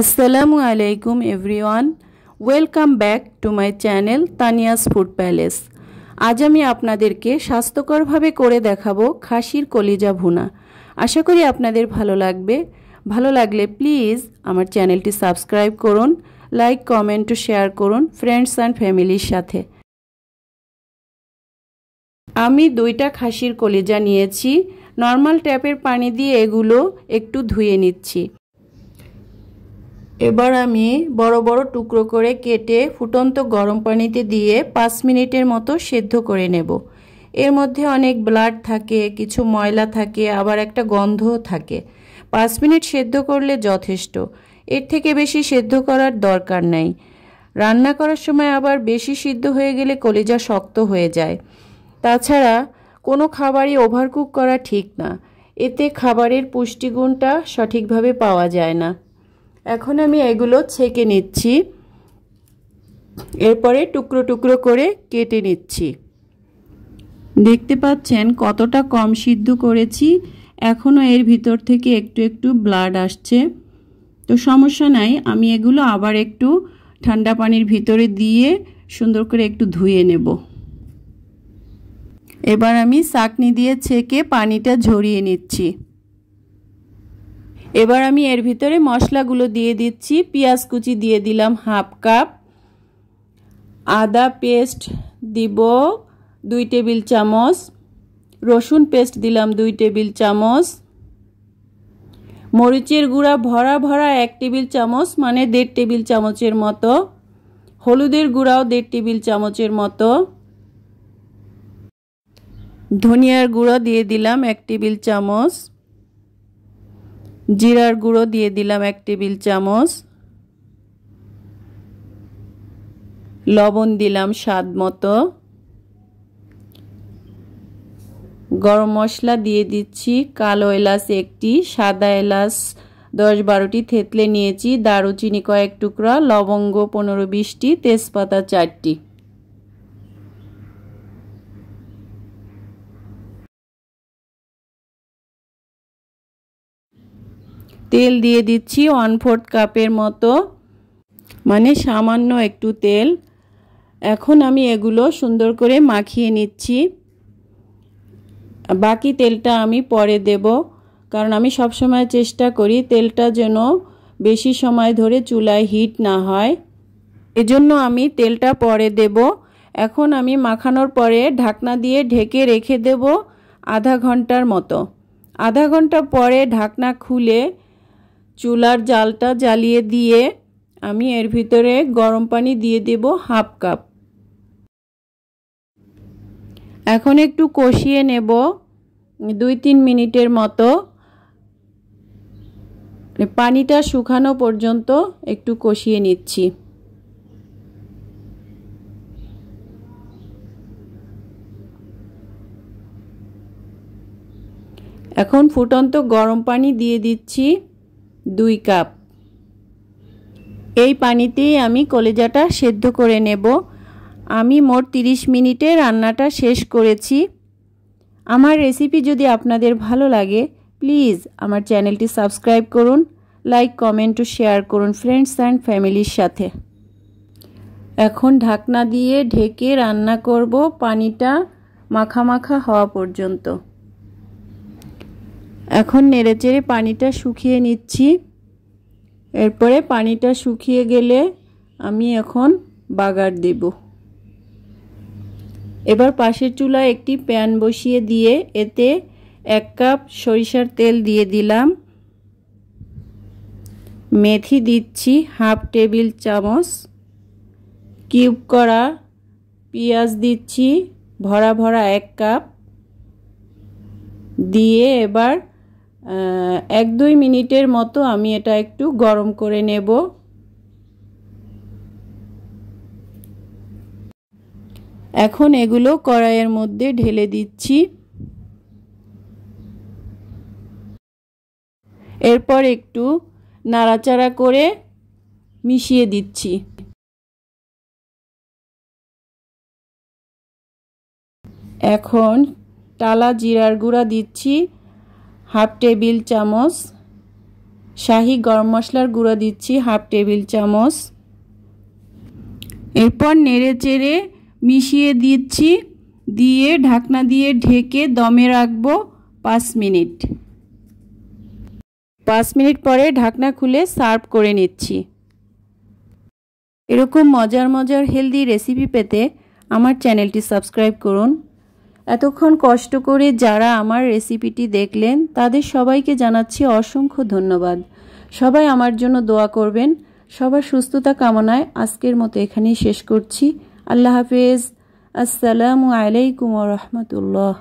আসসালামু আলাইকুম everyone welcome back to my channel Tania's food palace আজ আমি আপনাদেরকে স্বাস্থ্যকরভাবে করে দেখাবো খাসির কলিজা ভুনা আশা করি আপনাদের ভালো লাগবে ভালো লাগলে প্লিজ আমার চ্যানেলটি সাবস্ক্রাইব করুন লাইক কমেন্ট ও শেয়ার করুন ফ্রেন্ডস অ্যান্ড ফ্যামিলির সাথে আমি দুইটা খাসির কলিজা নিয়েছি নর্মাল ট্যাপের পানি দিয়ে এগুলো একটু ধুয়ে নিচ্ছি এবার আমি বড় বড় টুকরো করে কেটে ফুটন্ত গরম পানিতে দিয়ে পাঁচ মিনিটের মতো সেদ্ধ করে নেব এর মধ্যে অনেক ব্লাড থাকে কিছু ময়লা থাকে আবার একটা গন্ধও থাকে পাঁচ মিনিট সেদ্ধ করলে যথেষ্ট এর থেকে বেশি সেদ্ধ করার দরকার নাই রান্না করার সময় আবার বেশি সিদ্ধ হয়ে গেলে কলিজা শক্ত হয়ে যায় তাছাড়া কোনো খাবারই ওভারকুক করা ঠিক না এতে খাবারের পুষ্টিগুণটা সঠিকভাবে পাওয়া যায় না এখন আমি এগুলো ছেঁকে নিচ্ছি এরপরে টুকরো টুকরো করে কেটে নিচ্ছি দেখতে পাচ্ছেন কতটা কম সিদ্ধ করেছি এখনও এর ভিতর থেকে একটু একটু ব্লাড আসছে তো সমস্যা নাই আমি এগুলো আবার একটু ঠান্ডা পানির ভিতরে দিয়ে সুন্দর করে একটু ধুয়ে নেব এবার আমি চাকনি দিয়ে ছেঁকে পানিটা ঝরিয়ে নিচ্ছি এবার আমি এর ভিতরে মশলাগুলো দিয়ে দিচ্ছি পেঁয়াজ কুচি দিয়ে দিলাম হাফ কাপ আদা পেস্ট দিব দুই টেবিল চামচ রসুন পেস্ট দিলাম দুই টেবিল চামচ মরিচের গুঁড়া ভরা ভরা এক টেবিল চামচ মানে দেড় টেবিল চামচের মতো হলুদের গুঁড়াও দেড় টেবিল চামচের মতো ধনিয়ার গুঁড়ো দিয়ে দিলাম এক টেবিল চামচ জিরার গুঁড়ো দিয়ে দিলাম এক টেবিল চামচ লবণ দিলাম স্বাদ মতো গরম মশলা দিয়ে দিচ্ছি কালো এলাচ একটি সাদা এলাচ দশ বারোটি থেতলে নিয়েছি দারুচিনি কয়েক টুকরা লবঙ্গ পনেরো বিশটি তেজপাতা চারটি তেল দিয়ে দিচ্ছি ওয়ান ফোর্থ কাপের মতো মানে সামান্য একটু তেল এখন আমি এগুলো সুন্দর করে মাখিয়ে নিচ্ছি বাকি তেলটা আমি পরে দেব কারণ আমি সবসময় চেষ্টা করি তেলটা যেন বেশি সময় ধরে চুলায় হিট না হয় এজন্য আমি তেলটা পরে দেব এখন আমি মাখানোর পরে ঢাকনা দিয়ে ঢেকে রেখে দেব আধা ঘন্টার মতো আধা ঘন্টা পরে ঢাকনা খুলে চুলার জালটা জ্বালিয়ে দিয়ে আমি এর ভিতরে গরম পানি দিয়ে দেব হাফ কাপ এখন একটু কষিয়ে নেব দুই তিন মিনিটের মতো পানিটা শুকানো পর্যন্ত একটু কষিয়ে নিচ্ছি এখন ফুটন্ত গরম পানি দিয়ে দিচ্ছি দুই কাপ এই পানিতেই আমি কলেজাটা সেদ্ধ করে নেব আমি মোট 30 মিনিটে রান্নাটা শেষ করেছি আমার রেসিপি যদি আপনাদের ভালো লাগে প্লিজ আমার চ্যানেলটি সাবস্ক্রাইব করুন লাইক কমেন্ট ও শেয়ার করুন ফ্রেন্ডস অ্যান্ড ফ্যামিলির সাথে এখন ঢাকনা দিয়ে ঢেকে রান্না করব পানিটা মাখা মাখা হওয়া পর্যন্ত এখন নেড়ে চেড়ে পানিটা শুকিয়ে নিচ্ছি এরপরে পানিটা শুকিয়ে গেলে আমি এখন বাগার দেব এবার পাশের চুলায় একটি প্যান বসিয়ে দিয়ে এতে এক কাপ সরিষার তেল দিয়ে দিলাম মেথি দিচ্ছি হাফ টেবিল চামচ কিউব করা পেঁয়াজ দিচ্ছি ভরা ভরা এক কাপ দিয়ে এবার এক দুই মিনিটের মতো আমি এটা একটু গরম করে নেব এখন এগুলো কড়াইয়ের মধ্যে ঢেলে দিচ্ছি এরপর একটু নাড়াচাড়া করে মিশিয়ে দিচ্ছি এখন টালা জিরার গুঁড়া দিচ্ছি হাফ টেবিল চামচ শাহি গরম মশলার গুঁড়ো দিচ্ছি হাফ টেবিল চামচ এরপর নেড়ে চেড়ে মিশিয়ে দিচ্ছি দিয়ে ঢাকনা দিয়ে ঢেকে দমে রাখবো পাঁচ মিনিট পাঁচ মিনিট পরে ঢাকনা খুলে সার্ভ করে নিচ্ছি এরকম মজার মজার হেলদি রেসিপি পেতে আমার চ্যানেলটি সাবস্ক্রাইব করুন এতক্ষণ কষ্ট করে যারা আমার রেসিপিটি দেখলেন তাদের সবাইকে জানাচ্ছি অসংখ্য ধন্যবাদ সবাই আমার জন্য দোয়া করবেন সবার সুস্থতা কামনায় আজকের মতো এখানেই শেষ করছি আল্লাহ হাফেজ আসসালামু আলাইকুম রহমতুল্লাহ